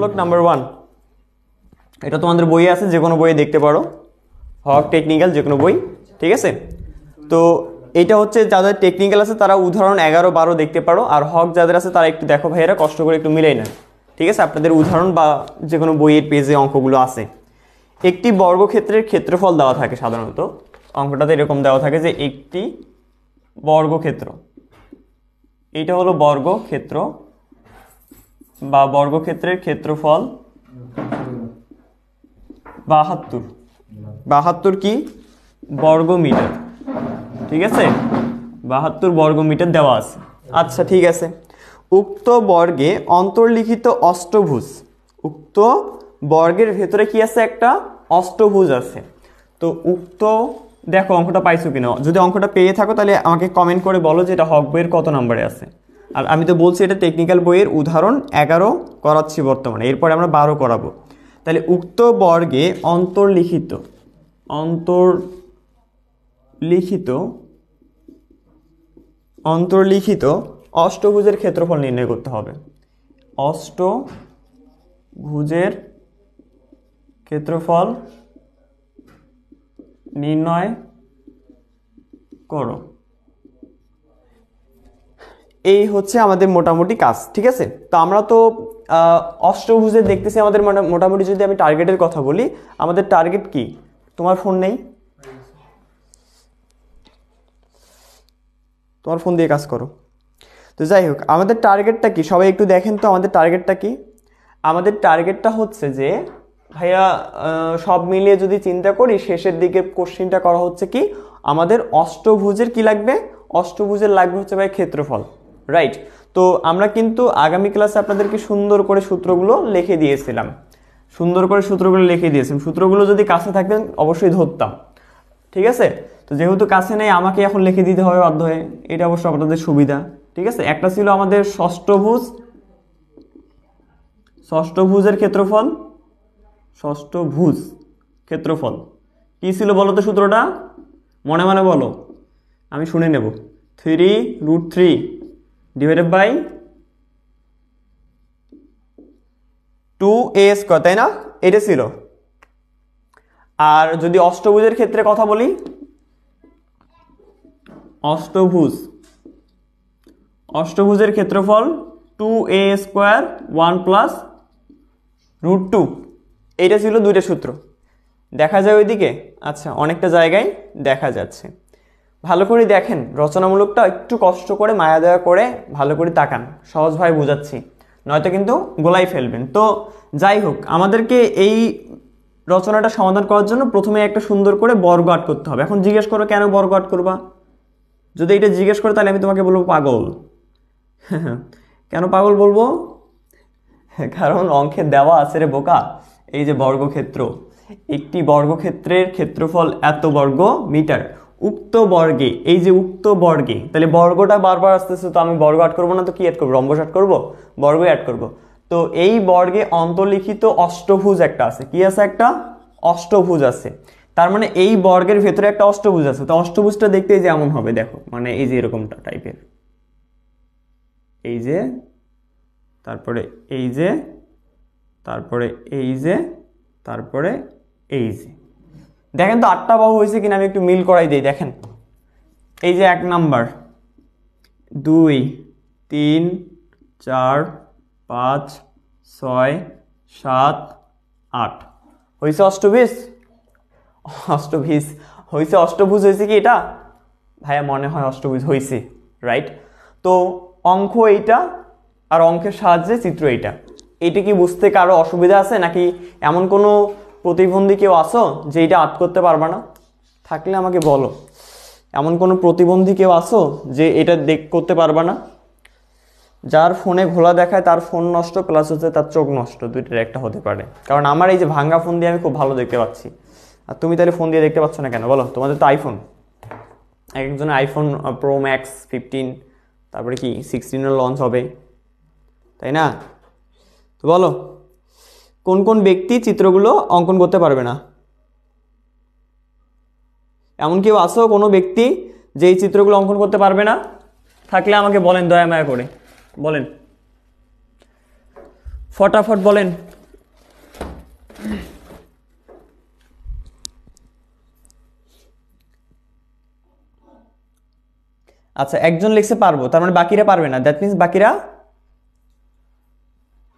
পরীক্ষামূলক number one এটা তোমাদের বইয়ে আছে যে কোনো বইয়ে দেখতে পারো হক টেকনিক্যাল যে কোনো বই ঠিক আছে তো এটা হচ্ছে যাদের টেকনিক্যাল আছে তারা উদাহরণ এগারো বারো দেখতে পারো আর হক যাদের আছে তারা একটু দেখো ভাইয়েরা কষ্ট করে একটু মিলাই না ঠিক আছে আপনাদের উদাহরণ বা যে কোনো বইয়ের পেজে অঙ্কগুলো আছে একটি বর্গক্ষেত্রের ক্ষেত্রফল দেওয়া থাকে সাধারণত অঙ্কটাতে এরকম দেওয়া থাকে যে একটি বর্গক্ষেত্র এটা হলো বর্গক্ষেত্র বা বর্গক্ষেত্রের ক্ষেত্রফল বাহাত্তর বাহাত্তর কি বর্গমিটার ঠিক আছে বাহাত্তর বর্গমিটার দেওয়া আছে আচ্ছা ঠিক আছে উক্ত বর্গে অন্তর্লিখিত অষ্টভুজ উক্ত বর্গের ভেতরে কি আছে একটা অষ্টভুজ আছে তো উক্ত দেখো অঙ্কটা পাইছো কিনা যদি অঙ্কটা পেয়ে থাকো তাহলে আমাকে কমেন্ট করে বলো যে এটা হকবইয়ের কত নম্বরে আছে আর আমি তো বলছি এটা টেকনিক্যাল বইয়ের উদাহরণ এগারো করাচ্ছি বর্তমানে এরপরে আমরা বারো করাবো তাহলে উক্ত বর্গে অন্তর্লিখিত অন্তর্লিখিত অন্তর্লিখিত অষ্টভুজের ক্ষেত্রফল নির্ণয় করতে হবে অষ্টভুজের ক্ষেত্রফল নির্ণয় করো এই হচ্ছে আমাদের মোটামুটি কাজ ঠিক আছে তো আমরা তো অষ্টভুজে দেখতেছি আমাদের মোটামুটি যদি আমি টার্গেটের কথা বলি আমাদের টার্গেট কি তোমার ফোন নেই তোমার ফোন দিয়ে কাজ করো তো যাই হোক আমাদের টার্গেটটা কি সবাই একটু দেখেন তো আমাদের টার্গেটটা কি আমাদের টার্গেটটা হচ্ছে যে ভাইয়া সব মিলিয়ে যদি চিন্তা করি শেষের দিকে কোশ্চিনটা করা হচ্ছে কি আমাদের অষ্টভুজের কি লাগবে অষ্টভুজের লাগবে হচ্ছে ভাই ক্ষেত্রফল রাইট তো আমরা কিন্তু আগামী ক্লাসে আপনাদেরকে সুন্দর করে সূত্রগুলো লিখে দিয়েছিলাম সুন্দর করে সূত্রগুলো লিখে দিয়েছিলাম সূত্রগুলো যদি কাছে থাকতেন অবশ্যই ধরতাম ঠিক আছে তো যেহেতু কাছে নেই আমাকে এখন লিখে দিতে হবে বাধ্য হয়ে এটা অবশ্য আপনাদের সুবিধা ঠিক আছে একটা ছিল আমাদের ষষ্ঠভুজ ষষ্ঠভুজের ক্ষেত্রফল ষষ্ঠভুজ ক্ষেত্রফল কী ছিল বলো তো সূত্রটা মনে মনে বলো আমি শুনে নেব three root three divided by two A square তাই না এটা ছিল আর যদি অষ্টভুজের ক্ষেত্রে কথা বলি অষ্টভুজ অষ্টভুজের ক্ষেত্রফল two A square one plus root two এইটা ছিল দুইটা সূত্র দেখা যায় ওইদিকে আচ্ছা অনেকটা জায়গায় দেখা যাচ্ছে ভালো করে দেখেন রচনামূলকটা একটু কষ্ট করে মায়া দেওয়া করে ভালো করে তাকান সহজভাবে বোঝাচ্ছি নয়তো কিন্তু গোলাই ফেলবেন তো যাই হোক আমাদেরকে এই রচনাটা সমাধান করার জন্য প্রথমে একটা সুন্দর করে বর্গ আট করতে হবে এখন জিজ্ঞেস করো কেন বর্গ আট করবা যদি এটা জিজ্ঞেস করে তাহলে আমি তোমাকে বলবো পাগল কেন পাগল বলবো কারণ অঙ্কে দেওয়া আছে রে বোকা এই যে বর্গক্ষেত্র একটি বর্গক্ষেত্রের ক্ষেত্রফল এত বর্গ মিটার উক্ত বর্গে এই যে উক্ত বর্গে তাহলে বর্গটা বারবার আসতেছে তো আমি বর্গ অ্যাড করবো না তো কি অ্যাড করবো রম্বস অ্যাড করবো বর্গ অ্যাড করবো তো এই বর্গে অন্তর্লিখিত অষ্টভুজ একটা আছে কি আছে একটা অষ্টভুজ আছে তার মানে এই বর্গের ভেতরে একটা অষ্টভুজ আছে তো অষ্টভুজটা দেখতে এই যে এমন হবে দেখো মানে এই যে এরকমটা টাইপের এই যে তারপরে এই যে তারপরে এই যে তারপরে এই যে দেখেন তো আটটা বাহু হয়েছে কিনা আমি একটু মিল করাই দিই দেখেন এই যে এক নাম্বার দুই তিন চার পাঁচ ছয় সাত আট হয়েছে অষ্টবিশ অষ্টবিশ হয়েছে অষ্টভুজ হয়েছে কি এটা ভাইয়া মনে হয় অষ্টভুজ হয়েছে রাইট তো অঙ্ক এইটা আর অঙ্কের সাহায্যে চিত্র এইটা এটা কি বুঝতে কারো অসুবিধা আছে নাকি এমন কোনো প্রতিবন্ধী কেউ আসো যে এটা আর্ট করতে পারবে না থাকলে আমাকে বলো এমন কোনো প্রতিবন্ধী কেউ আসো যে এটা দেখ করতে পারবে না যার ফোনে ঘোলা দেখায় তার ফোন নষ্ট প্লাস হচ্ছে তার চোখ নষ্ট দুইটার একটা হতে পারে কারণ আমার এই যে ভাঙ্গা ফোন দিয়ে আমি খুব ভালো দেখতে পাচ্ছি আর তুমি তাহলে ফোন দিয়ে দেখতে পাচ্ছ না কেন বলো তোমাদের তো আইফোন এক একজনের আইফোন প্রো ম্যাক্স ফিফটিন তারপরে কি সিক্সটিনও লঞ্চ হবে তাই না তো বলো কোন কোন ব্যক্তি চিত্রগুলো অঙ্কন করতে পারবে না এমন কেউ আসো কোনো ব্যক্তি যে এই চিত্রগুলো অঙ্কন করতে পারবে না থাকলে আমাকে বলেন দয়া মায়া করে বলেন ফটাফট বলেন আচ্ছা একজন লিখছে পারবো তার মানে বাকিরা পারবে না দ্যাট মিনস বাকিরা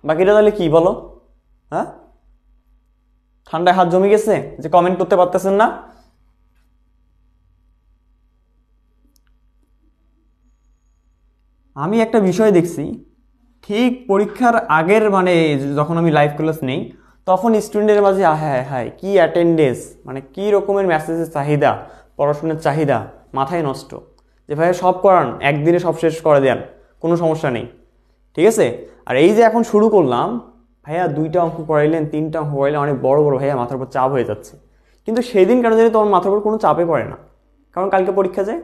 বাকিরা তাহলে কি বলো হ্যাঁ ঠান্ডায় হাত জমে গেছে যে কমেন্ট করতে পারতেছেন না আমি একটা বিষয় দেখছি ঠিক পরীক্ষার আগের মানে যখন আমি লাইভ ক্লাস নেই তখন স্টুডেন্টের মাঝে হ্যাঁ হ্যাঁ কী অ্যাটেন্ডেন্স মানে কী রকমের মেসেজের চাহিদা পড়াশোনার চাহিদা মাথায় নষ্ট যে ভাইয়া সব করান একদিনে সব শেষ করে দেন কোনো সমস্যা নেই ঠিক আছে আর এই যে এখন শুরু করলাম ভাইয়া দুইটা অঙ্ক করাইলেন তিনটা অঙ্ক করাইলেন অনেক বড় বড় ভাইয়া মাথার উপর চাপ হয়ে যাচ্ছে কিন্তু সেদিন কেন জানি তোমার মাথার উপর কোনো চাপে পড়ে না কারণ কালকে পরীক্ষা যায়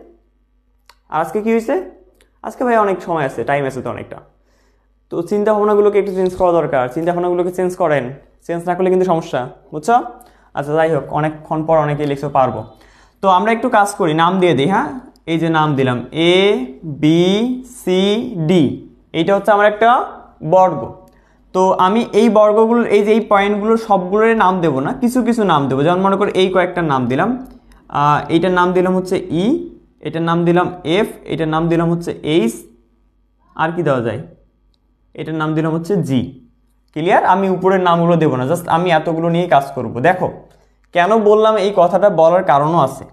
আর আজকে কী হয়েছে আজকে ভাইয়া অনেক সময় আছে টাইম আছে তো অনেকটা তো চিন্তা ভাবনাগুলোকে একটু চেঞ্জ করা দরকার চিন্তা ভাবনাগুলোকে চেঞ্জ করেন চেঞ্জ না করলে কিন্তু সমস্যা বুঝছো আচ্ছা যাই হোক অনেকক্ষণ পর অনেকে লিখতে পারবো তো আমরা একটু কাজ করি নাম দিয়ে দিই হ্যাঁ এই যে নাম দিলাম এ বি সি ডি এইটা হচ্ছে আমার একটা বর্গ তো আমি এই বর্গগুলোর এই যে এই পয়েন্টগুলোর সবগুলোর নাম দেবো না কিছু কিছু নাম দেবো যেমন মনে করো এই কয়েকটা নাম দিলাম এইটার নাম দিলাম হচ্ছে ই e, এটার নাম দিলাম এফ এটার নাম দিলাম হচ্ছে এইচ আর কি দেওয়া যায় এটার নাম দিলাম হচ্ছে জি ক্লিয়ার আমি উপরের নামগুলো দেবো না জাস্ট আমি এতগুলো নিয়ে কাজ করব দেখো কেন বললাম এই কথাটা বলার কারণও আছে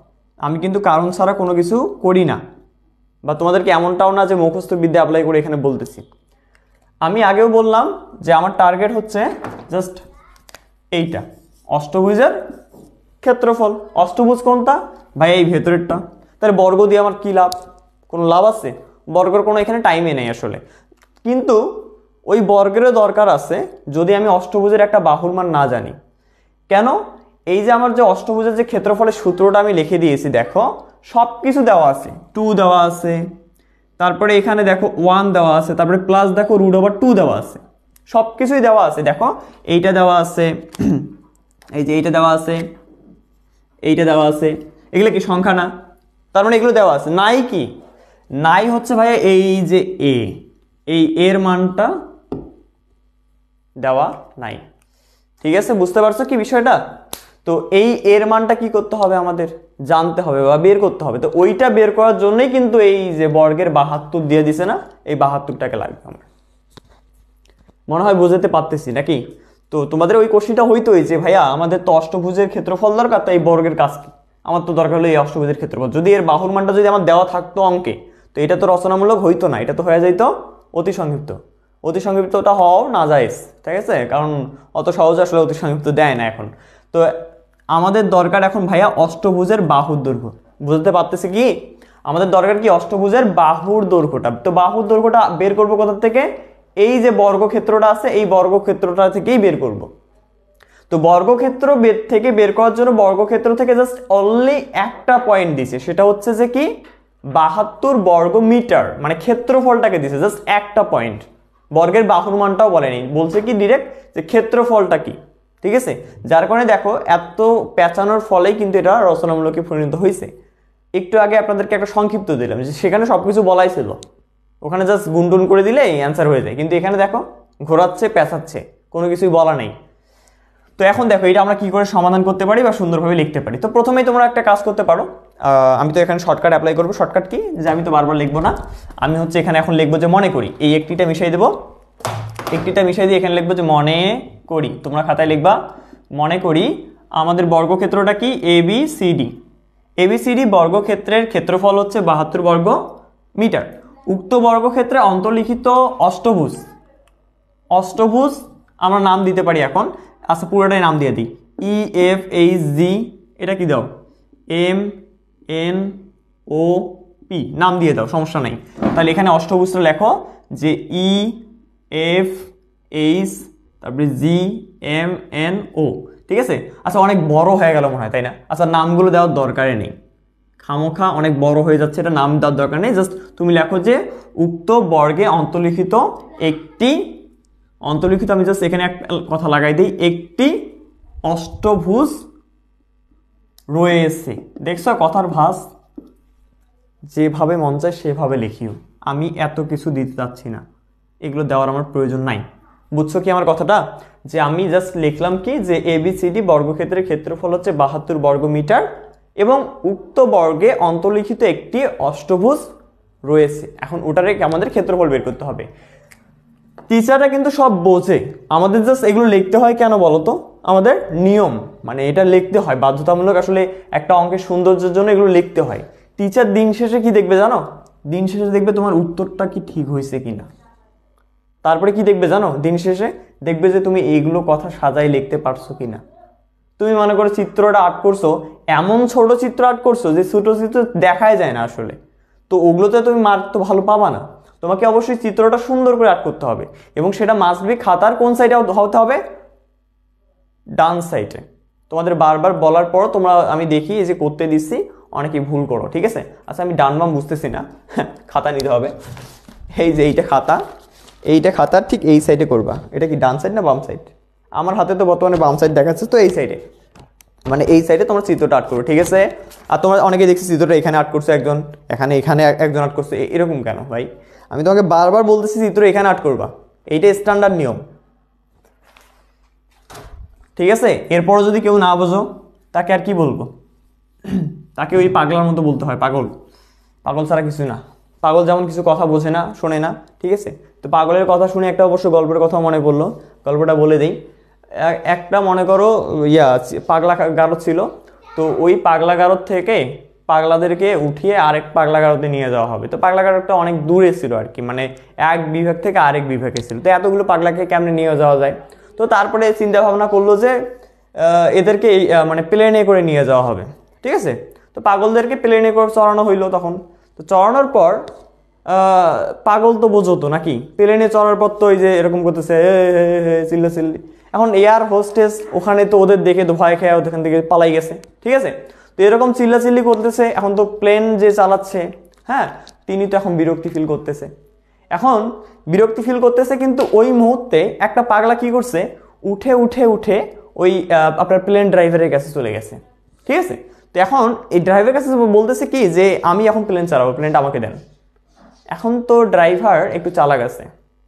আমি কিন্তু কারণ ছাড়া কোনো কিছু করি না বা তোমাদেরকে এমনটাও না যে মুখস্থ বিদ্যা অ্যাপ্লাই করে এখানে বলতেছি আমি আগেও বললাম যে আমার টার্গেট হচ্ছে জাস্ট এইটা অষ্টভুজের ক্ষেত্রফল অষ্টভুজ কোনটা ভাই এই ভেতরেরটা তাহলে বর্গ দিয়ে আমার কী লাভ কোনো লাভ আছে বর্গের কোনো এখানে টাইমে নেই আসলে কিন্তু ওই বর্গেরও দরকার আছে যদি আমি অষ্টভুজের একটা বাহুর মান না জানি কেন এই যে আমার যে অষ্টভুজের যে ক্ষেত্রফলের সূত্রটা আমি লিখে দিয়েছি দেখো সব কিছু দেওয়া আছে টু দেওয়া আছে তারপরে এখানে দেখো ওয়ান দেওয়া আছে তারপরে প্লাস দেখো রুট ওভার টু দেওয়া আছে সব কিছুই দেওয়া আছে দেখো এইটা দেওয়া আছে এই যে এইটা দেওয়া আছে এইটা দেওয়া আছে এগুলো কি সংখ্যা না তার মানে এগুলো দেওয়া আছে নাই কি নাই হচ্ছে ভাই এই যে এ এই এর মানটা দেওয়া নাই ঠিক আছে বুঝতে পারছো কি বিষয়টা তো এই এর মানটা কি করতে হবে আমাদের জানতে হবে বা বের করতে হবে তো ওইটা বের করার জন্যই কিন্তু এই যে বর্গের বাহাত্তর দিয়ে দিছে না এই বাহাত্তরটাকে লাগবে আমার মনে হয় বুঝতে পারতেছি নাকি তো তোমাদের ওই কোশ্চিনটা হইতোই যে ভাইয়া আমাদের তো অষ্টভুজের ক্ষেত্রফল দরকার তাই বর্গের কাজ কি আমার তো দরকার হলো এই অষ্টভুজের ক্ষেত্রফল যদি এর বাহুর মানটা যদি আমার দেওয়া থাকতো অঙ্কে তো এটা তো রচনামূলক হইতো না এটা তো হয়ে যাইতো অতি সংক্ষিপ্ত অতি সংক্ষিপ্তটা হওয়াও না যাইস ঠিক আছে কারণ অত সহজ আসলে অতি সংক্ষিপ্ত দেয় না এখন তো আমাদের দরকার এখন ভাইয়া অষ্টভুজের বাহুর দৈর্ঘ্য বুঝতে পারতেছে কি আমাদের দরকার কি অষ্টভুজের বাহুর দৈর্ঘ্যটা তো বাহুর দৈর্ঘ্যটা বের করবো কোথা থেকে এই যে বর্গক্ষেত্রটা আছে এই বর্গক্ষেত্রটা থেকেই বের করব। তো বর্গক্ষেত্র বের থেকে বের করার জন্য বর্গক্ষেত্র থেকে জাস্ট অনলি একটা পয়েন্ট দিছে সেটা হচ্ছে যে কি বাহাত্তর বর্গ মিটার মানে ক্ষেত্রফলটাকে দিছে জাস্ট একটা পয়েন্ট বর্গের বাহুর মানটাও বলেনি বলছে কি ডিরেক্ট যে ক্ষেত্রফলটা কি ঠিক আছে যার কারণে দেখো এত পেঁচানোর ফলেই কিন্তু এটা রচনামূলকে পরিণত হয়েছে একটু আগে আপনাদেরকে একটা সংক্ষিপ্ত দিলাম যে সেখানে সব কিছু বলাই ছিল ওখানে জাস্ট গুনটুন করে দিলে অ্যান্সার হয়ে যায় কিন্তু এখানে দেখো ঘোরাচ্ছে পেঁচাচ্ছে কোনো কিছুই বলা নেই তো এখন দেখো এটা আমরা কী করে সমাধান করতে পারি বা সুন্দরভাবে লিখতে পারি তো প্রথমেই তোমরা একটা কাজ করতে পারো আমি তো এখানে শর্টকাট অ্যাপ্লাই করবো শর্টকাট কি যে আমি তো বারবার লিখবো না আমি হচ্ছে এখানে এখন লিখবো যে মনে করি এই একটিটা মিশাই দেবো একটিটা মিশাই দিয়ে এখানে লিখবো যে মনে করি তোমরা খাতায় লিখবা মনে করি আমাদের বর্গক্ষেত্রটা কি A B C D D বর্গক্ষেত্রের ক্ষেত্রফল হচ্ছে বাহাত্তর বর্গ মিটার উক্ত বর্গক্ষেত্রে অন্তর্লিখিত অষ্টভুজ অষ্টভুজ আমরা নাম দিতে পারি এখন আচ্ছা পুরোটাই নাম দিয়ে দিই ই এফ এইচ জি এটা কি দাও এম এন ও পি নাম দিয়ে দাও সমস্যা নেই তাহলে এখানে অষ্টভুজটা লেখো যে ই এফ এইচ তারপরে জি এম এন ও ঠিক আছে আচ্ছা অনেক বড় হয়ে গেল মনে হয় তাই না আচ্ছা নামগুলো দেওয়ার দরকারই নেই খামোখা অনেক বড় হয়ে যাচ্ছে এটা নাম দেওয়ার দরকার নেই জাস্ট তুমি লেখো যে উক্ত বর্গে অন্তলিখিত একটি অন্তলিখিত আমি জাস্ট এখানে এক কথা লাগাই দিই একটি অষ্টভুজ রয়েছে দেখছো কথার ভাস যেভাবে মন চায় সেভাবে লিখিও আমি এত কিছু দিতে চাচ্ছি না এগুলো দেওয়ার আমার প্রয়োজন নাই বুঝছো কি আমার কথাটা যে আমি জাস্ট লিখলাম কি যে এবিসিডি বর্গক্ষেত্রের ক্ষেত্রফল হচ্ছে বাহাত্তর বর্গ মিটার এবং উক্ত বর্গে অন্তর্লিখিত একটি অষ্টভুজ রয়েছে এখন ওটারে আমাদের ক্ষেত্রফল বের করতে হবে টিচাররা কিন্তু সব বোঝে আমাদের জাস্ট এগুলো লিখতে হয় কেন বলতো আমাদের নিয়ম মানে এটা লিখতে হয় বাধ্যতামূলক আসলে একটা অঙ্কের সৌন্দর্যের জন্য এগুলো লিখতে হয় টিচার দিন শেষে কি দেখবে জানো দিন শেষে দেখবে তোমার উত্তরটা কি ঠিক হয়েছে কিনা তারপরে কি দেখবে জানো দিন শেষে দেখবে যে তুমি এইগুলো কথা সাজাই লিখতে পারছো কি না তুমি মনে করো চিত্রটা আর্ট করছো এমন ছোট চিত্র আর্ট করছো যে ছোট চিত্র দেখাই যায় না আসলে তো ওগুলোতে তুমি মার্ক তো ভালো পাবা না তোমাকে অবশ্যই চিত্রটা সুন্দর করে আর্ট করতে হবে এবং সেটা মাসবি খাতার কোন সাইডে হতে হবে ডান সাইডে তোমাদের বারবার বলার পর তোমরা আমি দেখি এই যে করতে দিচ্ছি অনেকে ভুল করো ঠিক আছে আচ্ছা আমি ডান বাম বুঝতেছি না খাতা নিতে হবে এই যে এইটা খাতা এইটা খাতার ঠিক এই সাইডে করবা এটা কি ডান সাইড না বাম সাইড আমার হাতে তো বর্তমানে বাম সাইড দেখাচ্ছে তো এই সাইডে মানে এই সাইডে তোমরা চিত্রটা আর্ট করবে ঠিক আছে আর তোমার অনেকে দেখছি চিত্রটা এখানে আর্ট করছে একজন এখানে এখানে একজন আর্ট করছে এরকম কেন ভাই আমি তোমাকে বারবার বলতেছি চিত্র এখানে আর্ট করবা এইটা স্ট্যান্ডার্ড নিয়ম ঠিক আছে এরপরও যদি কেউ না বোঝো তাকে আর কি বলবো তাকে ওই পাগলার মতো বলতে হয় পাগল পাগল ছাড়া কিছু না পাগল যেমন কিছু কথা বোঝে না শোনে না ঠিক আছে তো পাগলের কথা শুনে একটা অবশ্য গল্পের কথা মনে পড়লো গল্পটা বলে দিই একটা মনে করো ইয়া পাগলা গারদ ছিল তো ওই পাগলা গারদ থেকে পাগলাদেরকে উঠিয়ে আরেক পাগলা গারদে নিয়ে যাওয়া হবে তো পাগলা গারদটা অনেক দূরে ছিল আর কি মানে এক বিভাগ থেকে আরেক বিভাগে ছিল তো এতগুলো পাগলাকে কেমনে নিয়ে যাওয়া যায় তো তারপরে চিন্তা ভাবনা করলো যে এদেরকে মানে প্লেনে করে নিয়ে যাওয়া হবে ঠিক আছে তো পাগলদেরকে প্লেনে করে চড়ানো হইলো তখন তো চড়ানোর পর পাগল তো বোঝো তো নাকি প্লেনে চড়ার পর তো ওই যে এরকম করতেছে চিল্লা চিল্লি এখন এয়ার হোস্টেস ওখানে তো ওদের দেখে তো ভয় খেয়ে ওখান থেকে পালাই গেছে ঠিক আছে তো এরকম চিল্লা চিল্লি করতেছে এখন তো প্লেন যে চালাচ্ছে হ্যাঁ তিনি তো এখন বিরক্তি ফিল করতেছে এখন বিরক্তি ফিল করতেছে কিন্তু ওই মুহূর্তে একটা পাগলা কি করছে উঠে উঠে উঠে ওই আপনার প্লেন ড্রাইভারের কাছে চলে গেছে ঠিক আছে তো এখন এই ড্রাইভারের কাছে বলতেছে কি যে আমি এখন প্লেন চালাবো প্লেনটা আমাকে দেন এখন তো ড্রাইভার একটু চালাক আছে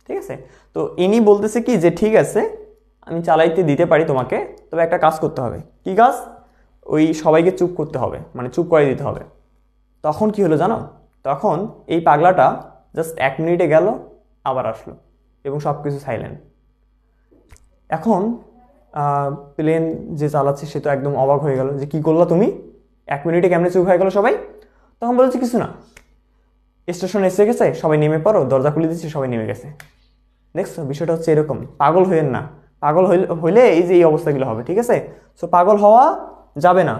ঠিক আছে তো ইনি বলতেছে কি যে ঠিক আছে আমি চালাইতে দিতে পারি তোমাকে তবে একটা কাজ করতে হবে কি কাজ ওই সবাইকে চুপ করতে হবে মানে চুপ করে দিতে হবে তখন কি হলো জানো তখন এই পাগলাটা জাস্ট এক মিনিটে গেল আবার আসলো এবং সব কিছু সাইলেন্ট এখন প্লেন যে চালাচ্ছে সে তো একদম অবাক হয়ে গেল যে কি করলো তুমি এক মিনিটে কেমনে চুপ হয়ে গেলো সবাই তখন বলছে কিছু না স্টেশন এসে গেছে সবাই নেমে পড়ো দরজা খুলে দিচ্ছে সবাই নেমে গেছে দেখছো বিষয়টা হচ্ছে এরকম পাগল হইলেন না পাগল হইলে এই যে এই অবস্থাগুলো হবে ঠিক আছে সো পাগল হওয়া যাবে না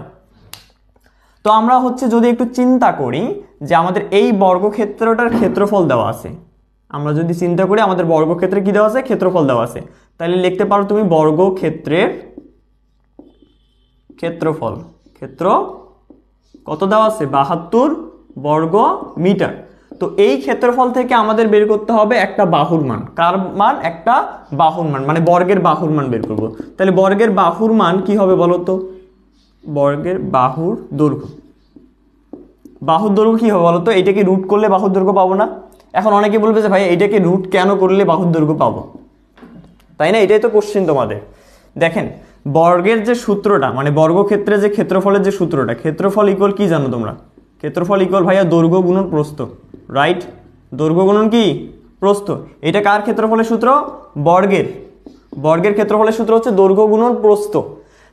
তো আমরা হচ্ছে যদি একটু চিন্তা করি যে আমাদের এই বর্গক্ষেত্রটার ক্ষেত্রফল দেওয়া আছে আমরা যদি চিন্তা করি আমাদের বর্গক্ষেত্রে কী দেওয়া আছে ক্ষেত্রফল দেওয়া আছে তাহলে লিখতে পারো তুমি বর্গক্ষেত্রের ক্ষেত্রফল ক্ষেত্র কত দেওয়া আছে বাহাত্তর বর্গ মিটার তো এই ক্ষেত্রফল থেকে আমাদের বের করতে হবে একটা বাহুর মান কার মান একটা বাহুর মান মানে বর্গের বাহুর মান বের করব তাহলে বর্গের বাহুর মান কি হবে বলো তো বর্গের বাহুর দৈর্ঘ্য বাহুর দৈর্ঘ্য কী হবে বলো তো এটাকে রুট করলে বাহুর দৈর্ঘ্য পাবো না এখন অনেকে বলবে যে ভাই এটাকে রুট কেন করলে বাহুর দৈর্ঘ্য পাবো তাই না এটাই তো কোশ্চেন তোমাদের দেখেন বর্গের যে সূত্রটা মানে বর্গক্ষেত্রে যে ক্ষেত্রফলের যে সূত্রটা ক্ষেত্রফল ইকুয়াল কি জানো তোমরা ক্ষেত্রফল ইকুয়াল ভাইয়া দৈর্ঘ্য গুণন প্রস্থ রাইট দৈর্ঘ্য গুণন কি প্রস্থ এটা কার ক্ষেত্রফলের সূত্র বর্গের বর্গের ক্ষেত্রফলের সূত্র হচ্ছে দৈর্ঘ্য গুণন প্রস্থ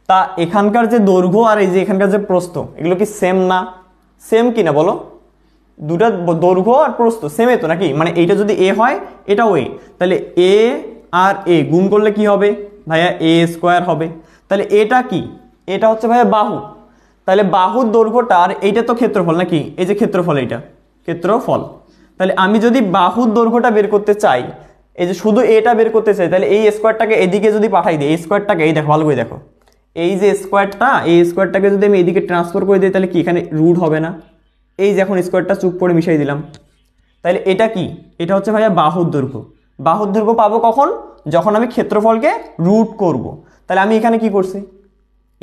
তা এখানকার যে দৈর্ঘ্য আর এই যে এখানকার যে প্রস্থ এগুলো কি সেম না সেম কি না বলো দুটা দৈর্ঘ্য আর প্রস্থ সেমে তো নাকি মানে এইটা যদি এ হয় এটা এ তাহলে এ আর এ গুণ করলে কি হবে ভাইয়া এ স্কোয়ার হবে তাহলে এটা কি এটা হচ্ছে ভাইয়া বাহু তাহলে বাহুর দৈর্ঘ্যটা আর এইটা তো ক্ষেত্রফল নাকি এই যে ক্ষেত্রফল এইটা ক্ষেত্রফল তাহলে আমি যদি বাহুর দৈর্ঘ্যটা বের করতে চাই এই যে শুধু এটা বের করতে চাই তাহলে এই স্কোয়ারটাকে এদিকে যদি পাঠাই দিই এই স্কোয়ারটাকে এই দেখো ভালো করে দেখো এই যে স্কোয়ারটা এই স্কোয়ারটাকে যদি আমি এদিকে ট্রান্সফার করে দিই তাহলে কি এখানে রুট হবে না এই যে এখন স্কোয়ারটা চুপ করে মিশাই দিলাম তাহলে এটা কি এটা হচ্ছে ভাইয়া বাহুর দৈর্ঘ্য বাহুর দৈর্ঘ্য পাবো কখন যখন আমি ক্ষেত্রফলকে রুট করব। তাহলে আমি এখানে কি করছি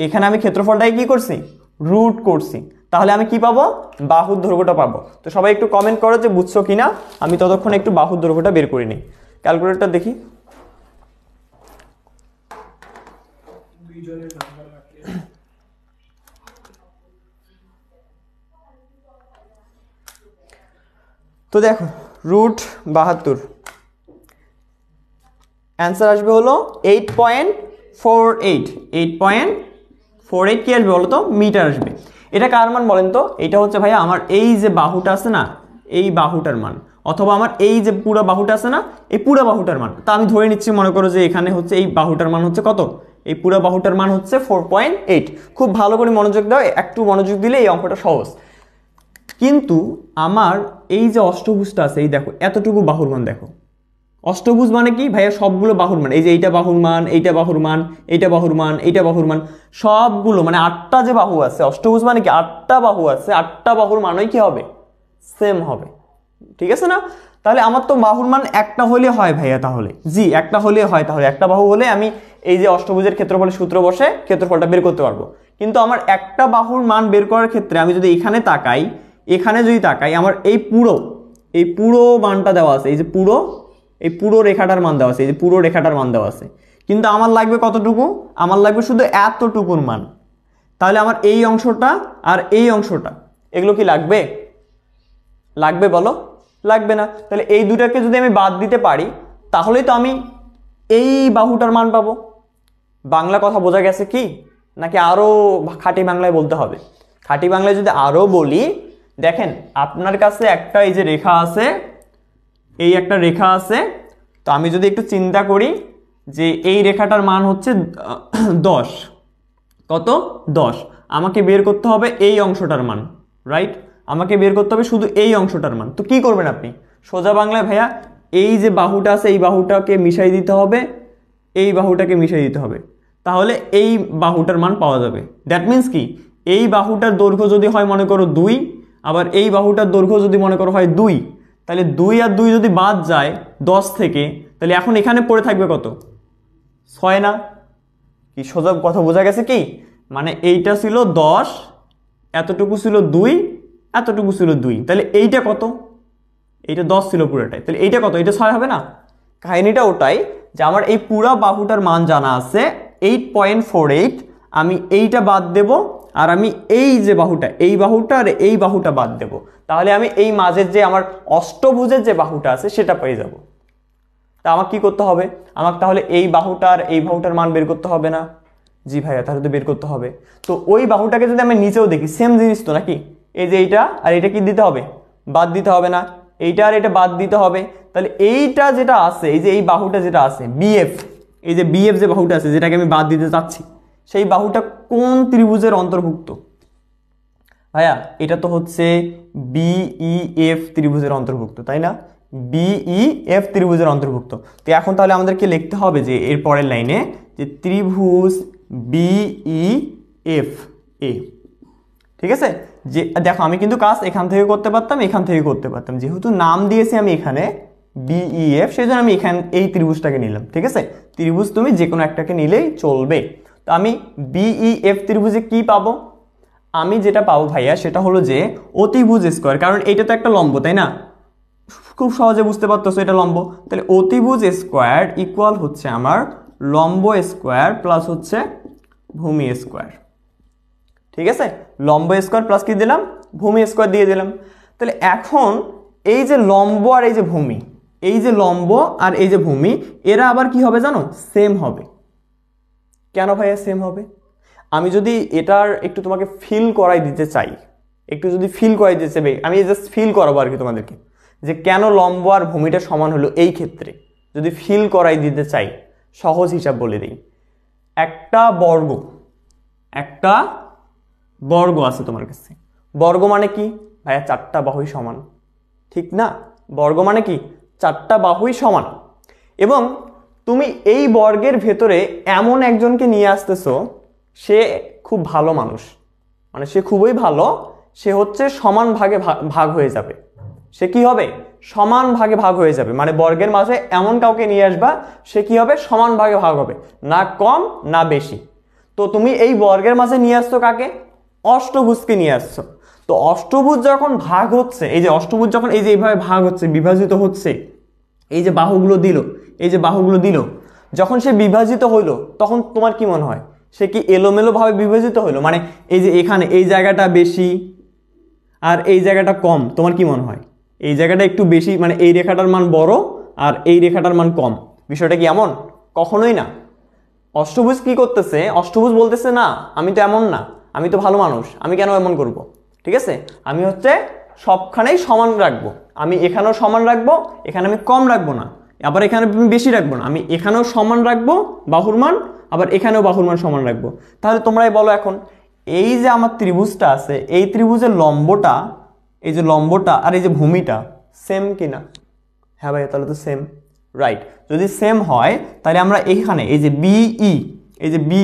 এখানে আমি ক্ষেত্রফলটাকে কি করছি রুট করছি তাহলে আমি কি পাবো বাহুর দৈর্ঘ্যটা পাবো তো সবাই একটু কমেন্ট করো যে বুঝছো কি না আমি ততক্ষণ একটু বাহুর দৈর্ঘ্যটা বের করে নিই ক্যালকুলেটরটা দেখি তো দেখো রুট বাহাত্তর অ্যান্সার আসবে হলো eight point four eight eight point four eight কি আসবে বলো তো মিটার আসবে এটা কার মান বলেন তো এটা হচ্ছে ভাইয়া আমার এই যে বাহুটা আছে না এই বাহুটার মান অথবা আমার এই যে পুরো বাহুটা আছে না এই পুরো বাহুটার মান তা আমি ধরে নিচ্ছি মনে করো যে এখানে হচ্ছে এই বাহুটার মান হচ্ছে কত এই পুরো বাহুটার মান হচ্ছে ফোর পয়েন্ট এইট খুব ভালো করে মনোযোগ দাও একটু মনোযোগ দিলে এই অঙ্কটা সহজ কিন্তু আমার এই যে অষ্টভুজটা আছে এই দেখো এতটুকু বাহুর মান দেখো অষ্টভুজ মানে কি ভাইয়া সবগুলো বাহুর মান এই যে এইটা বাহুর মান এইটা বাহুর মান এইটা বাহুর মান এইটা বাহুর মান সবগুলো মানে আটটা যে বাহু আছে অষ্টভুজ মানে কি আটটা বাহু আছে আটটা বাহুর মানই কি হবে সেম হবে ঠিক আছে না তাহলে আমার তো বাহুর মান একটা হলে হয় ভাইয়া তাহলে জি একটা হলে হয় তাহলে একটা বাহু হলে আমি এই যে অষ্টভুজের ক্ষেত্রফলের সূত্র বসে ক্ষেত্রফলটা বের করতে পারবো কিন্তু আমার একটা বাহুর মান বের করার ক্ষেত্রে আমি যদি এখানে তাকাই এখানে যদি তাকাই আমার এই পুরো এই পুরো মানটা দেওয়া আছে এই যে পুরো এই পুরো রেখাটার মান দেওয়া আছে এই পুরো রেখাটার মান দেওয়া আছে কিন্তু আমার লাগবে কতটুকু আমার লাগবে শুধু এতটুকুর মান তাহলে আমার এই অংশটা আর এই অংশটা এগুলো কি লাগবে লাগবে বলো লাগবে না তাহলে এই দুটাকে যদি আমি বাদ দিতে পারি তাহলেই তো আমি এই বাহুটার মান পাবো বাংলা কথা বোঝা গেছে কি নাকি আরও খাঁটি বাংলায় বলতে হবে খাঁটি বাংলায় যদি আরও বলি দেখেন আপনার কাছে একটা এই যে রেখা আছে এই একটা রেখা আছে তো আমি যদি একটু চিন্তা করি যে এই রেখাটার মান হচ্ছে দশ কত দশ আমাকে বের করতে হবে এই অংশটার মান রাইট আমাকে বের করতে হবে শুধু এই অংশটার মান তো কি করবেন আপনি সোজা বাংলায় ভাইয়া এই যে বাহুটা আছে এই বাহুটাকে মিশাই দিতে হবে এই বাহুটাকে মিশাই দিতে হবে তাহলে এই বাহুটার মান পাওয়া যাবে দ্যাট মিন্স কি এই বাহুটার দৈর্ঘ্য যদি হয় মনে করো দুই আবার এই বাহুটার দৈর্ঘ্য যদি মনে করো হয় দুই তাহলে দুই আর দুই যদি বাদ যায় দশ থেকে তাহলে এখন এখানে পড়ে থাকবে কত ছয় না কি সোজা কথা বোঝা গেছে কি মানে এইটা ছিল দশ এতটুকু ছিল দুই এতটুকু ছিল দুই তাহলে এইটা কত এইটা দশ ছিল পুরোটাই তাহলে এইটা কত এটা ছয় হবে না কাহিনিটা ওটাই যে আমার এই পুরা বাহুটার মান জানা আছে এইট পয়েন্ট ফোর এইট আমি এইটা বাদ দেব আর আমি এই যে বাহুটা এই বাহুটা আর এই বাহুটা বাদ দেব তাহলে আমি এই মাঝের যে আমার অষ্টভুজের যে বাহুটা আছে সেটা পেয়ে যাব তা আমাকে কি করতে হবে আমাকে তাহলে এই বাহুটার এই বাহুটার মান বের করতে হবে না জি ভাইয়া তাহলে তো বের করতে হবে তো ওই বাহুটাকে যদি আমি নিচেও দেখি সেম জিনিস তো নাকি এই যে এইটা আর এটা কি দিতে হবে বাদ দিতে হবে না এইটা আর এটা বাদ দিতে হবে তাহলে এইটা যেটা আছে এই যে এই বাহুটা যেটা আছে বিএফ এই যে বিএফ যে বাহুটা আছে যেটাকে আমি বাদ দিতে চাচ্ছি সেই বাহুটা কোন ত্রিভুজের অন্তর্ভুক্ত ভাইয়া এটা তো হচ্ছে বিই এফ e ত্রিভুজের অন্তর্ভুক্ত তাই না বিই এফ e ত্রিভুজের অন্তর্ভুক্ত তো এখন তাহলে আমাদেরকে লিখতে হবে যে এর পরের লাইনে যে ত্রিভুজ বিই এফ এ ঠিক আছে যে দেখো আমি কিন্তু কাজ এখান থেকে করতে পারতাম এখান থেকে করতে পারতাম যেহেতু নাম দিয়েছি আমি এখানে বিইএফ e সেই জন্য আমি এখান এই ত্রিভুজটাকে নিলাম ঠিক আছে ত্রিভুজ তুমি যে কোনো একটাকে নিলেই চলবে তো আমি বিইএফ ত্রিভুজে কি পাবো আমি যেটা পাবো ভাইয়া সেটা হলো যে অতিভুজ স্কোয়ার কারণ এটা তো একটা লম্ব তাই না খুব সহজে বুঝতে পারতেছো এটা লম্ব তাহলে অতিভুজ স্কোয়ার ইকুয়াল হচ্ছে আমার লম্ব স্কোয়ার প্লাস হচ্ছে ভূমি স্কোয়ার ঠিক আছে লম্ব স্কোয়ার প্লাস কি দিলাম ভূমি স্কোয়ার দিয়ে দিলাম তাহলে এখন এই যে লম্ব আর এই যে ভূমি এই যে লম্ব আর এই যে ভূমি এরা আবার কি হবে জানো সেম হবে কেন ভাইয়া সেম হবে আমি যদি এটার একটু তোমাকে ফিল করাই দিতে চাই একটু যদি ফিল করাই দিতে চাই আমি জাস্ট ফিল করাবো আর কি তোমাদেরকে যে কেন লম্ব আর ভূমিটা সমান হলো এই ক্ষেত্রে যদি ফিল করাই দিতে চাই সহজ হিসাব বলে দিই একটা বর্গ একটা বর্গ আছে তোমার কাছে বর্গ মানে কি ভাইয়া চারটা বাহুই সমান ঠিক না বর্গ মানে কি চারটা বাহুই সমান এবং তুমি এই বর্গের ভেতরে এমন একজনকে নিয়ে আসতেছো সে খুব ভালো মানুষ মানে সে খুবই ভালো সে হচ্ছে সমান ভাগে ভাগ হয়ে যাবে সে কি হবে সমান ভাগে ভাগ হয়ে যাবে মানে বর্গের মাঝে এমন কাউকে নিয়ে আসবা সে কি হবে সমান ভাগে ভাগ হবে না কম না বেশি তো তুমি এই বর্গের মাঝে নিয়ে আসছো কাকে অষ্টভুজকে নিয়ে আসছো তো অষ্টভুজ যখন ভাগ হচ্ছে এই যে অষ্টভুজ যখন এই যে এইভাবে ভাগ হচ্ছে বিভাজিত হচ্ছে এই যে বাহুগুলো দিল এই যে বাহুগুলো দিল যখন সে বিভাজিত হইলো তখন তোমার কি মনে হয় সে কি এলোমেলোভাবে বিভাজিত হলো মানে এই যে এখানে এই জায়গাটা বেশি আর এই জায়গাটা কম তোমার কি মনে হয় এই জায়গাটা একটু বেশি মানে এই রেখাটার মান বড় আর এই রেখাটার মান কম বিষয়টা কি এমন কখনোই না অষ্টভুজ কি করতেছে অষ্টভুজ বলতেছে না আমি তো এমন না আমি তো ভালো মানুষ আমি কেন এমন করব। ঠিক আছে আমি হচ্ছে সবখানেই সমান রাখবো আমি এখানেও সমান রাখবো এখানে আমি কম রাখবো না আবার এখানে বেশি রাখবো না আমি এখানেও সমান রাখবো বাহুর মান আবার এখানেও বাহুর মান সমান রাখবো তাহলে তোমরাই বলো এখন এই যে আমার ত্রিভুজটা আছে এই ত্রিভুজের লম্বটা এই যে লম্বটা আর এই যে ভূমিটা সেম কিনা হ্যাঁ ভাই তাহলে তো সেম রাইট যদি সেম হয় তাহলে আমরা এইখানে এই যে বিই e, এই যে বি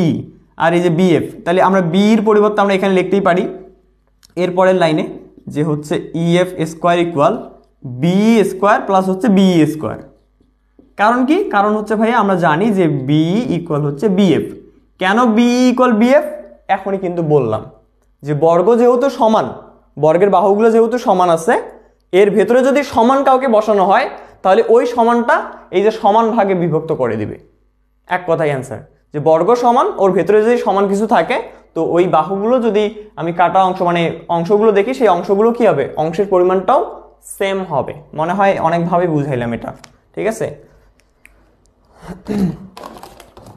আর এই যে বিএফ তাহলে আমরা বি পরিবর্তে আমরা এখানে লিখতেই পারি এরপরের লাইনে যে হচ্ছে EF square equal B square plus হচ্ছে বিই স্কোয়ার e, কারণ কি কারণ হচ্ছে ভাই আমরা জানি যে বি ইকুয়াল হচ্ছে বিএফ কেন বি ইকুয়াল বিএফ এখনই কিন্তু বললাম যে বর্গ যেহেতু সমান বর্গের বাহুগুলো যেহেতু সমান আছে এর ভেতরে যদি সমান কাউকে বসানো হয় তাহলে ওই সমানটা এই যে সমান ভাগে বিভক্ত করে দিবে এক কথাই অ্যান্সার যে বর্গ সমান ওর ভেতরে যদি সমান কিছু থাকে তো ওই বাহুগুলো যদি আমি কাটা অংশ মানে অংশগুলো দেখি সেই অংশগুলো কি হবে অংশের পরিমাণটাও সেম হবে মনে হয় অনেকভাবে বুঝাইলাম এটা ঠিক আছে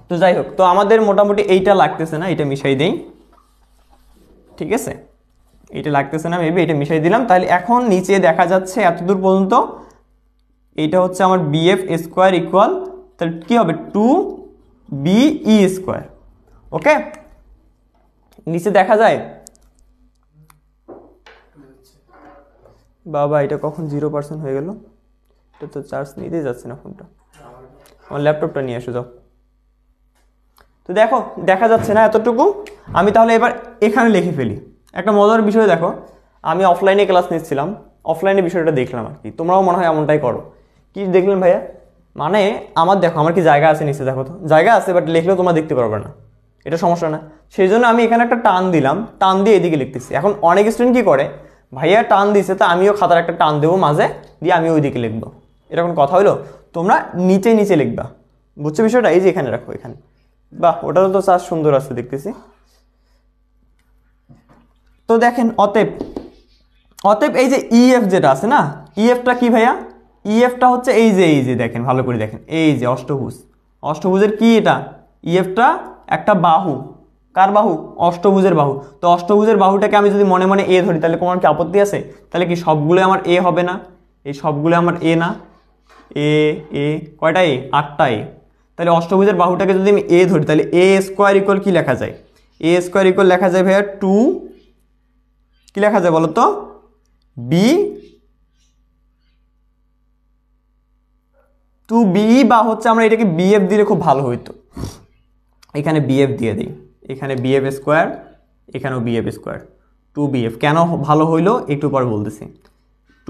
তো যাই হোক তো আমাদের মোটামুটি এইটা লাগতেছে না এটা মিশাই দেই ঠিক আছে এটা লাগতেছে না মেবি এটা মিশাই দিলাম তাহলে এখন নিচে দেখা যাচ্ছে এতদূর পর্যন্ত এটা হচ্ছে আমার বিএফ স্কোয়ার ইকুয়াল তাহলে কী হবে টু বিই স্কোয়ার ওকে নিচে দেখা যায় বাবা এটা কখন জিরো পার্সেন্ট হয়ে গেল এটা তো চার্জ নিতেই যাচ্ছে না ফোনটা আমার ল্যাপটপটা নিয়ে এসো যাও তো দেখো দেখা যাচ্ছে না এতটুকু আমি তাহলে এবার এখানে লিখে ফেলি একটা মজার বিষয় দেখো আমি অফলাইনে ক্লাস নিচ্ছিলাম অফলাইনে বিষয়টা দেখলাম আর কি তোমরাও মনে হয় এমনটাই করো কি দেখলেন ভাইয়া মানে আমার দেখো আমার কি জায়গা আছে নিচে দেখো তো জায়গা আছে বাট লিখলেও তোমরা দেখতে পারবে না এটা সমস্যা না সেই জন্য আমি এখানে একটা টান দিলাম টান দিয়ে এদিকে লিখতেছি এখন অনেক স্টুডেন্ট কী করে ভাইয়া টান দিছে তা আমিও খাতার একটা টান দেবো মাঝে দিয়ে আমি ওইদিকে লিখবো এরকম কথা হলো তোমরা নিচে নিচে লিখবা বুঝছো বিষয়টা এই যে এখানে রাখো এখানে বা ওটা তো চার সুন্দর আছে দেখতেছি তো দেখেন অতএব অতএব এই যে ইএফ e যেটা আছে না ইএফটা e কি ভাইয়া ইএফটা e হচ্ছে এই যে এই যে দেখেন ভালো করে দেখেন এই যে অষ্টভুজ অষ্টভুজের কি এটা ইএফটা একটা বাহু কার বাহু অষ্টভুজের বাহু তো অষ্টভুজের বাহুটাকে আমি যদি মনে মনে এ ধরি তাহলে কোনো কি আপত্তি আছে তাহলে কি সবগুলো আমার এ হবে না এই সবগুলো আমার এ না এ এ কয়টা এ আটটা এ তাহলে অষ্টভুজের বাহুটাকে যদি আমি এ ধরি তাহলে এ স্কোয়ার ইকুয়াল কী লেখা যায় এ স্কোয়ার ইকুয়াল লেখা যায় ভাইয়া টু কী লেখা যায় বলতো বি টু বি বা হচ্ছে আমরা এটাকে বিএফ দিলে খুব ভালো হইতো এখানে বিএফ দিয়ে দিই এখানে বিএফ স্কোয়ার এখানেও বিএফ স্কোয়ার টু বিএফ কেন ভালো হইলো একটু পর বলতেছি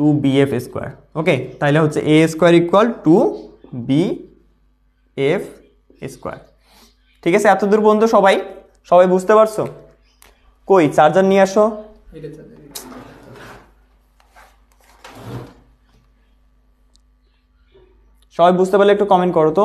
two B F square okay তাহলে হচ্ছে A square equal to B F square ঠিক আছে এত দূর পর্যন্ত সবাই সবাই বুঝতে পারছো কই চার্জার নিয়ে আসো সবাই বুঝতে পারলে একটু কমেন্ট করো তো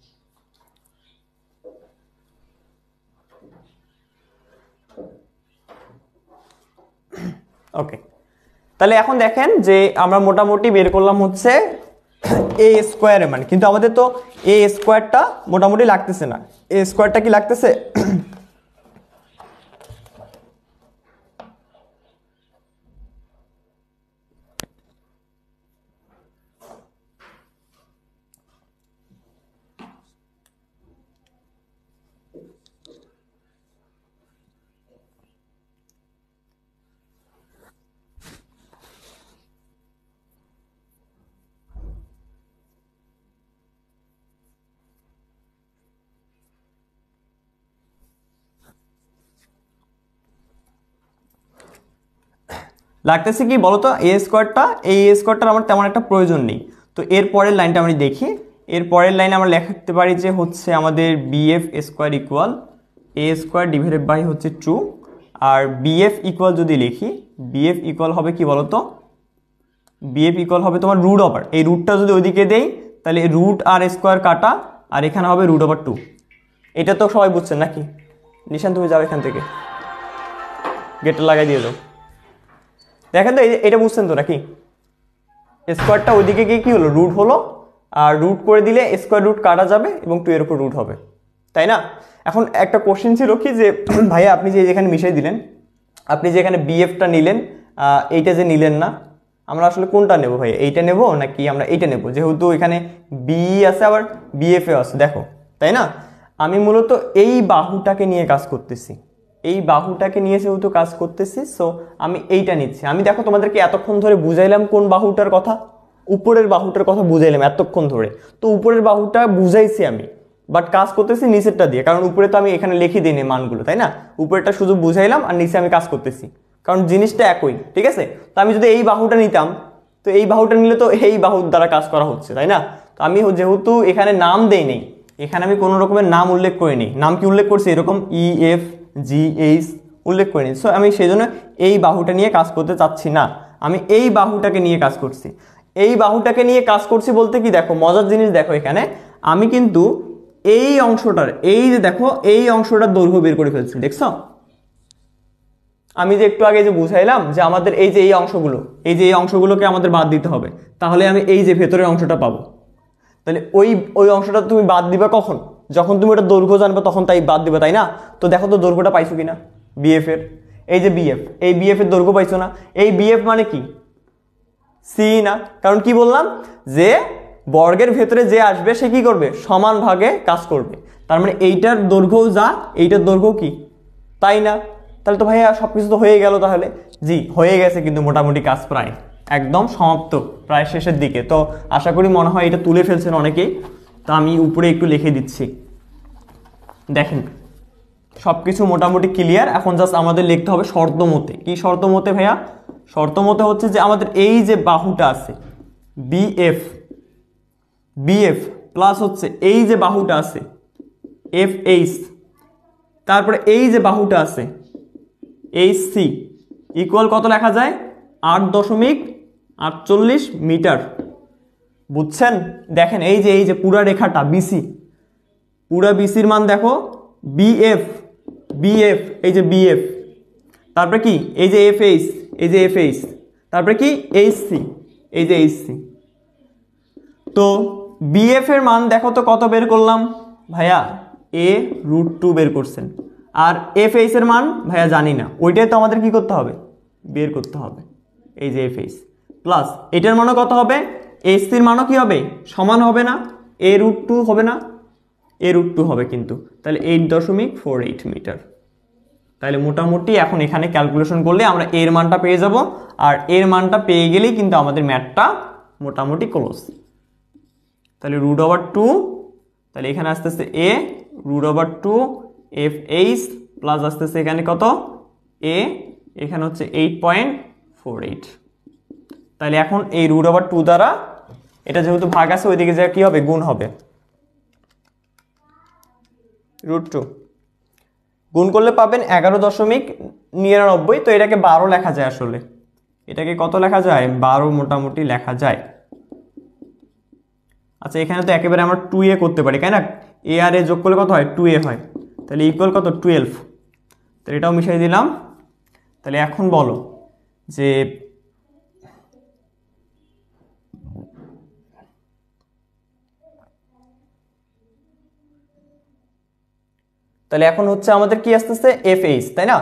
ওকে তাহলে এখন দেখেন যে আমরা মোটামুটি বের করলাম হচ্ছে এ স্কোয়ারের মানে কিন্তু আমাদের তো এ স্কোয়ারটা মোটামুটি লাগতেছে না এ স্কোয়ারটা কি লাগতেছে লাগতেছে কি বলতো এ স্কোয়ারটা এই এ স্কোয়ারটার আমার তেমন একটা প্রয়োজন নেই তো এর পরের লাইনটা আমি দেখি এর পরের লাইনে আমরা লেখাতে পারি যে হচ্ছে আমাদের BF square equal A square divided by হচ্ছে ট্রু আর বিএফ ইকুয়াল যদি লিখি বিএফ ইকুয়াল হবে কি বলতো বিএফ ইকুয়াল হবে তোমার রুট ওভার এই রুটটা যদি ওইদিকে দেই তাহলে রুট আর স্কোয়ার কাটা আর এখানে হবে রুট ওভার টু এটা তো সবাই বুঝছেন নাকি নিশান তুমি যাও এখান থেকে গেটটা লাগাই দিয়ে দাও দেখেন তো এটা বুঝছেন তো নাকি স্কোয়ারটা ওইদিকে গিয়ে কী হলো রুট হলো আর রুট করে দিলে স্কোয়ার রুট কাটা যাবে এবং টু এর উপর রুট হবে তাই না এখন একটা কোশ্চেন ছিল কি যে ভাইয়া আপনি যে যেখানে মিশিয়ে দিলেন আপনি যে এখানে বিএফটা নিলেন এইটা যে নিলেন না আমরা আসলে কোনটা নেব ভাই এইটা নেব নাকি আমরা এইটা নেব যেহেতু এখানে বি আছে আবার বিএফএ আছে দেখো তাই না আমি মূলত এই বাহুটাকে নিয়ে কাজ করতেছি এই বাহুটাকে নিয়ে যেহেতু কাজ করতেছি সো আমি এইটা নিচ্ছি আমি দেখো তোমাদেরকে এতক্ষণ ধরে বুঝাইলাম কোন বাহুটার কথা উপরের বাহুটার কথা বুঝাইলাম এতক্ষণ ধরে তো উপরের বাহুটা বুঝাইছি আমি বাট কাজ করতেছি নিচেরটা দিয়ে কারণ উপরে তো আমি এখানে লিখে দিই নি মানগুলো তাই না উপরেটা শুধু বুঝাইলাম আর নিচে আমি কাজ করতেছি কারণ জিনিসটা একই ঠিক আছে তো আমি যদি এই বাহুটা নিতাম তো এই বাহুটা নিলে তো এই বাহুর দ্বারা কাজ করা হচ্ছে তাই না তো আমি যেহেতু এখানে নাম দেই নেই এখানে আমি কোনো রকমের নাম উল্লেখ করিনি নাম কি উল্লেখ করছি এরকম E e F G H উল্লেখ করিনি সো আমি সেই জন্য এই বাহুটা নিয়ে কাজ করতে চাচ্ছি না আমি এই বাহুটাকে নিয়ে কাজ করছি এই বাহুটাকে নিয়ে কাজ করছি বলতে কি দেখো মজার জিনিস দেখো এখানে আমি কিন্তু এই অংশটার এই যে দেখো এই অংশটার দৈর্ঘ্য বের করে ফেলছি দেখছো আমি যে একটু আগে যে বুঝাইলাম যে আমাদের এই যে এই অংশগুলো এই যে এই অংশগুলোকে আমাদের বাদ দিতে হবে তাহলে আমি এই যে ভেতরের অংশটা পাবো তাহলে ওই ওই অংশটা তুমি বাদ দিবা কখন যখন তুমি ওটা দৈর্ঘ্য জানবে তখন তাই বাদ দেবে তাই না তো দেখো তো দৈর্ঘ্যটা পাইছো কিনা বিএফ এর এই যে বিএফ এই বিএফ এর দৈর্ঘ্য পাইছো না এই বিএফ মানে কি সি না কারণ কি বললাম যে বর্গের ভেতরে যে আসবে সে কি করবে সমান ভাগে কাজ করবে তার মানে এইটার দৈর্ঘ্য যা এইটার দৈর্ঘ্য কি তাই না তাহলে তো ভাইয়া সব কিছু তো হয়ে গেল তাহলে জি হয়ে গেছে কিন্তু মোটামুটি কাজ প্রায় একদম সমাপ্ত প্রায় শেষের দিকে তো আশা করি মনে হয় এটা তুলে ফেলছেন অনেকেই তো আমি উপরে একটু লিখে দিচ্ছি দেখেন সব কিছু মোটামুটি ক্লিয়ার এখন জাস্ট আমাদের লিখতে হবে শর্ত মতে কী শর্ত মতে ভাইয়া শর্ত মতে হচ্ছে যে আমাদের এই যে বাহুটা আছে বিএফ বিএফ প্লাস হচ্ছে এই যে বাহুটা আছে এফ এইচ তারপরে এই যে বাহুটা আছে এইচ সি ইকুয়াল কত লেখা যায় আট দশমিক আটচল্লিশ মিটার বুঝছেন দেখেন এই যে এই যে পুরা রেখাটা বিসি পুরা বিসির মান দেখো বিএফ বিএফ এই যে বিএফ তারপরে কি এই যে এফ এইচ এই যে এফ এইচ তারপরে কি এইচসি এই যে এইচসি তো বিএফ এর মান দেখো তো কত বের করলাম ভাইয়া এ রুট টু বের করছেন আর এফ এইচ এর মান ভাইয়া জানি না ওইটাই তো আমাদের কি করতে হবে বের করতে হবে এই যে এফ এইচ প্লাস এটার মানও কত হবে এইচসির মানও কী হবে সমান হবে না এ রুট টু হবে না এ রুট টু হবে কিন্তু তাহলে এইট দশমিক ফোর এইট মিটার তাহলে মোটামুটি এখন এখানে ক্যালকুলেশন করলে আমরা এর মানটা পেয়ে যাব আর এর মানটা পেয়ে গেলেই কিন্তু আমাদের ম্যাটটা মোটামুটি ক্লোজ তাহলে রুট ওভার টু তাহলে এখানে আসতেছে A root over two F H plus আসতেছে এখানে কত এ এখানে হচ্ছে এইট পয়েন্ট ফোর এইট তাহলে এখন এই রুট ওভার টু দ্বারা এটা যেহেতু ভাগ আছে ওইদিকে যা কী হবে গুণ হবে রুট টু গুণ করলে পাবেন এগারো দশমিক নিরানব্বই তো এটাকে বারো লেখা যায় আসলে এটাকে কত লেখা যায় বারো মোটামুটি লেখা যায় আচ্ছা এখানে তো একেবারে আমরা টু এ করতে পারি কেন এ আর এ যোগ করলে কত হয় টু এ হয় তাহলে ইকুয়াল কত টুয়েলভ তাহলে এটাও মিশিয়ে দিলাম তাহলে এখন বলো যে তাহলে এখন হচ্ছে আমাদের কি আসতেছে এফ এইচ তাই না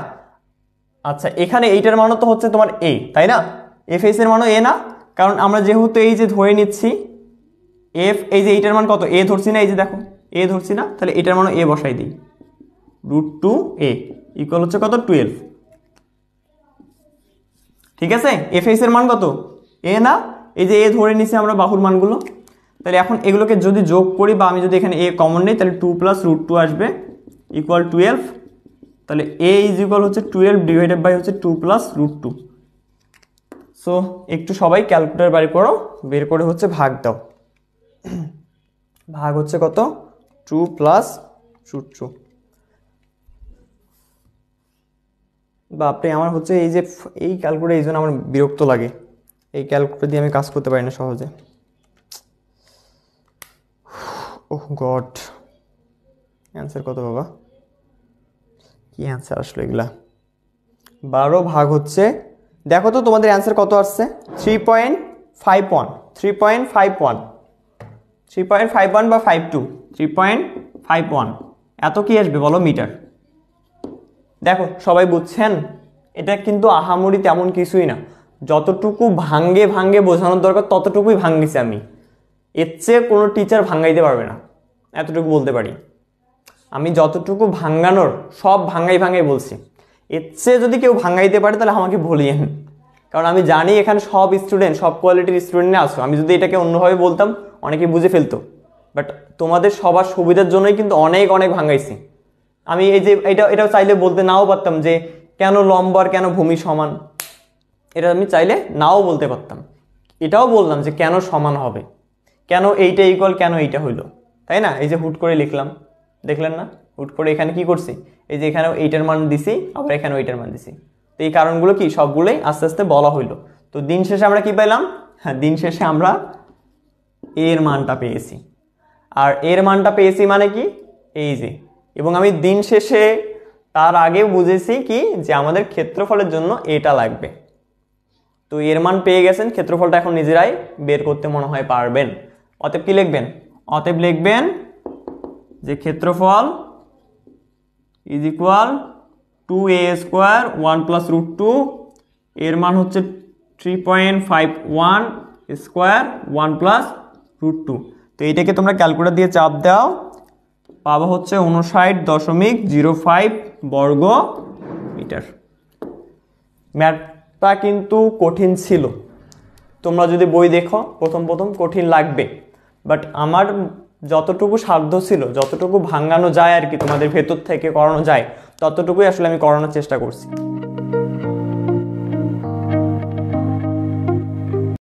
আচ্ছা এখানে এইটার মানও তো হচ্ছে তোমার এ তাই না এফ এর মানও এ না কারণ আমরা যেহেতু এই যে ধরে নিচ্ছি এফ এই যে এইটার মান কত এ ধরছি না এই যে দেখো এ ধরছি না তাহলে এটার মানও এ বসাই দিই রুট টু এ ইকুয়াল হচ্ছে কত টুয়েলভ ঠিক আছে এফ এর মান কত এ না এই যে এ ধরে নিছি আমরা বাহুর মানগুলো তাহলে এখন এগুলোকে যদি যোগ করি বা আমি যদি এখানে এ কমন নেই তাহলে টু প্লাস রুট টু আসবে ইকুয়াল টুয়েলভ তাহলে এ ইজ ইকুয়াল হচ্ছে টুয়েলভ ডিভাইডেড বাই হচ্ছে two plus root two so একটু সবাই ক্যালকুলেটার বাড়ি করো বের করে হচ্ছে ভাগ দাও ভাগ হচ্ছে কত টু প্লাস রুট টু বাপরে আমার হচ্ছে এই যে এই ক্যালকুলেটার এই জন্য আমার বিরক্ত লাগে এই ক্যালকুলেটার দিয়ে আমি কাজ করতে পারি না সহজে ওহ গড অ্যান্সার কত বাবা কি অ্যান্সার আসলো এগুলা বারো ভাগ হচ্ছে দেখো তো তোমাদের অ্যান্সার কত আসছে three point five one three point five one three point five one বা five two three point five one এত কি আসবে বলো মিটার দেখো সবাই বুঝছেন এটা কিন্তু আহামরি তেমন কিছুই না যতটুকু ভাঙ্গে ভাঙ্গে বোঝানোর দরকার ততটুকুই ভাঙ্গেছি আমি এর চেয়ে কোনো টিচার ভাঙ্গাইতে পারবে না এতটুকু বলতে পারি আমি যতটুকু ভাঙ্গানোর সব ভাঙ্গাই ভাঙ্গাই বলছি এর চেয়ে যদি কেউ ভাঙ্গাইতে পারে তাহলে আমাকে বলিয়েন কারণ আমি জানি এখানে সব স্টুডেন্ট সব কোয়ালিটির স্টুডেন্টে আসো আমি যদি এটাকে অন্যভাবে বলতাম অনেকে বুঝে ফেলতো বাট তোমাদের সবার সুবিধার জন্যই কিন্তু অনেক অনেক ভাঙ্গাইছি আমি এই যে এটা এটা চাইলে বলতে নাও পারতাম যে কেন লম্বার কেন ভূমি সমান এটা আমি চাইলে নাও বলতে পারতাম এটাও বললাম যে কেন সমান হবে কেন এইটা ইকুয়াল কেন এইটা হইলো তাই না এই যে হুট করে লিখলাম দেখলেন না হুট করে এখানে কি করছি এই যে এখানে এইটার মান দিছি আবার এখানে ওইটার মান দিছি তো এই কারণগুলো কি সবগুলোই আস্তে আস্তে বলা হইলো তো দিন শেষে আমরা কি পেলাম হ্যাঁ দিন শেষে আমরা এর মানটা পেয়েছি আর এর মানটা পেয়েছি মানে কি এই যে এবং আমি দিন শেষে তার আগে বুঝেছি কি যে আমাদের ক্ষেত্রফলের জন্য এটা লাগবে তো এর মান পেয়ে গেছেন ক্ষেত্রফলটা এখন নিজেরাই বের করতে মনে হয় পারবেন অতএব কি লিখবেন অতএব লিখবেন যে ক্ষেত্রফল is equal to A square one plus root two এর মান হচ্ছে three point five one square one plus root two তো এইটাকে তোমরা ক্যালকুলেটার দিয়ে চাপ দাও পাবো হচ্ছে উনষাট দশমিক জিরো ফাইভ বর্গ মিটার ম্যাথটা কিন্তু কঠিন ছিল তোমরা যদি বই দেখো প্রথম প্রথম কঠিন লাগবে বাট আমার যতটুকু সাধ্য ছিল যতটুকু ভাঙানো যায় আর কি তোমাদের ভেতর থেকে করানো যায় ততটুকুই আসলে আমি করানোর চেষ্টা করছি